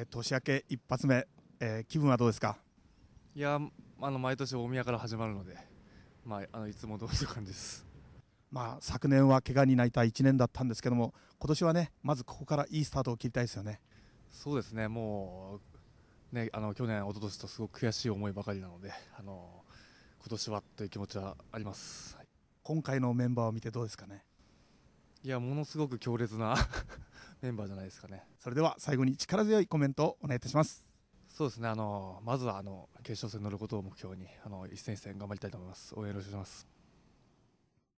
えー、年明け一発目、えー、気分はどうですかいやあの毎年大宮から始まるので、まあ、あのいつも通りの感じです、まあ、昨年は怪我に泣いた1年だったんですけども今年はねまずここからいいスタートを切りたいですよねそうですねもうねあの去年、一昨年とすごく悔しい思いばかりなのであの今年はという気持ちはあります、はい、今回のメンバーを見てどうですかねいやものすごく強烈なメンバーじゃないですかねそれでは最後に力強いコメントをお願いいたしますそうですねあのまずはあの決勝戦に乗ることを目標にあの一戦一戦頑張りたいと思います応援よろしくお願いします